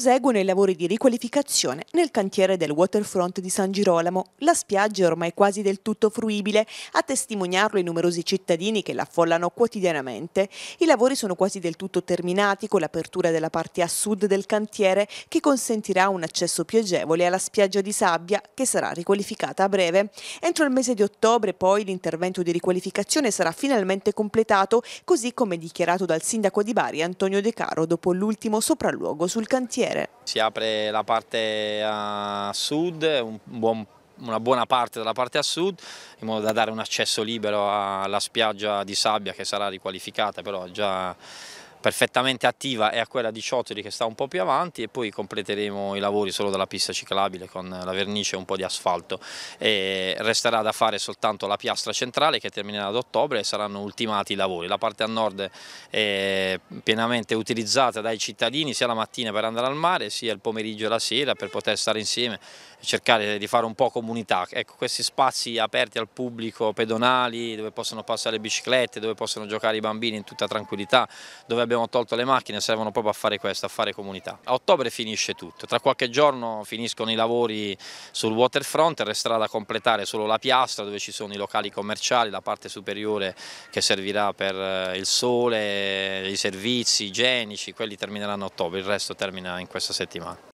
Proseguono i lavori di riqualificazione nel cantiere del waterfront di San Girolamo. La spiaggia è ormai quasi del tutto fruibile, a testimoniarlo i numerosi cittadini che l'affollano quotidianamente. I lavori sono quasi del tutto terminati con l'apertura della parte a sud del cantiere che consentirà un accesso più agevole alla spiaggia di sabbia che sarà riqualificata a breve. Entro il mese di ottobre poi l'intervento di riqualificazione sarà finalmente completato, così come dichiarato dal sindaco di Bari Antonio De Caro dopo l'ultimo sopralluogo sul cantiere vedere. Si apre la parte a sud, un buon una buona parte della parte a sud in modo da dare un accesso libero alla spiaggia di sabbia che sarà riqualificata però già perfettamente attiva è a quella di Ciotoli che sta un po' più avanti e poi completeremo i lavori solo dalla pista ciclabile con la vernice e un po' di asfalto e resterà da fare soltanto la piastra centrale che terminerà ad ottobre e saranno ultimati i lavori. La parte a nord è pienamente utilizzata dai cittadini sia la mattina per andare al mare sia il pomeriggio e la sera per poter stare insieme cercare di fare un po' comunità. Ecco, questi spazi aperti al pubblico, pedonali, dove possono passare le biciclette, dove possono giocare i bambini in tutta tranquillità, dove abbiamo tolto le macchine, servono proprio a fare questo, a fare comunità. A ottobre finisce tutto, tra qualche giorno finiscono i lavori sul waterfront, resterà da completare solo la piastra dove ci sono i locali commerciali, la parte superiore che servirà per eh, il sole, i servizi igienici, quelli termineranno a ottobre, il resto termina in questa settimana.